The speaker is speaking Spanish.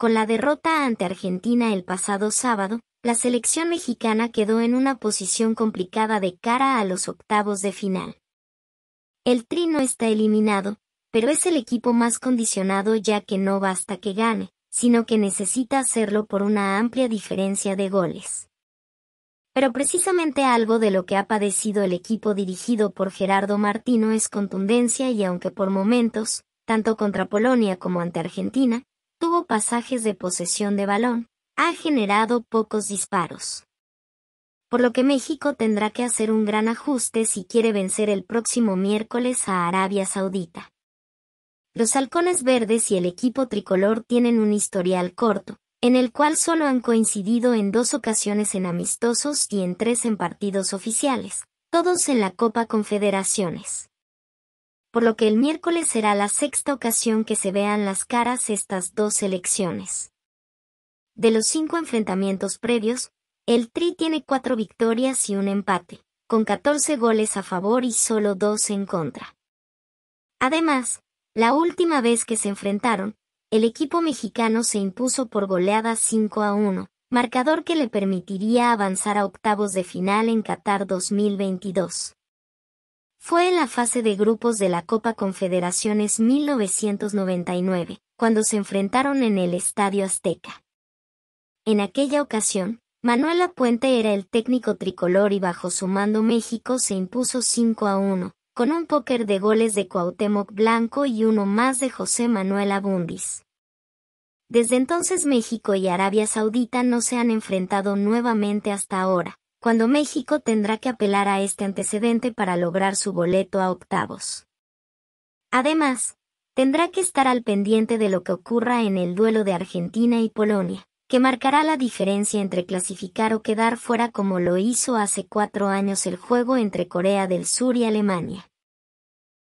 Con la derrota ante Argentina el pasado sábado, la selección mexicana quedó en una posición complicada de cara a los octavos de final. El Tri no está eliminado, pero es el equipo más condicionado ya que no basta que gane, sino que necesita hacerlo por una amplia diferencia de goles. Pero precisamente algo de lo que ha padecido el equipo dirigido por Gerardo Martino es contundencia y aunque por momentos, tanto contra Polonia como ante Argentina, tuvo pasajes de posesión de balón, ha generado pocos disparos. Por lo que México tendrá que hacer un gran ajuste si quiere vencer el próximo miércoles a Arabia Saudita. Los halcones verdes y el equipo tricolor tienen un historial corto, en el cual solo han coincidido en dos ocasiones en amistosos y en tres en partidos oficiales, todos en la Copa Confederaciones por lo que el miércoles será la sexta ocasión que se vean las caras estas dos elecciones. De los cinco enfrentamientos previos, el Tri tiene cuatro victorias y un empate, con 14 goles a favor y solo dos en contra. Además, la última vez que se enfrentaron, el equipo mexicano se impuso por goleada 5 a 1, marcador que le permitiría avanzar a octavos de final en Qatar 2022. Fue en la fase de grupos de la Copa Confederaciones 1999, cuando se enfrentaron en el Estadio Azteca. En aquella ocasión, Manuel Apuente era el técnico tricolor y bajo su mando México se impuso 5 a 1, con un póker de goles de Cuauhtémoc Blanco y uno más de José Manuel Abundis. Desde entonces México y Arabia Saudita no se han enfrentado nuevamente hasta ahora, cuando México tendrá que apelar a este antecedente para lograr su boleto a octavos. Además, tendrá que estar al pendiente de lo que ocurra en el duelo de Argentina y Polonia, que marcará la diferencia entre clasificar o quedar fuera como lo hizo hace cuatro años el juego entre Corea del Sur y Alemania.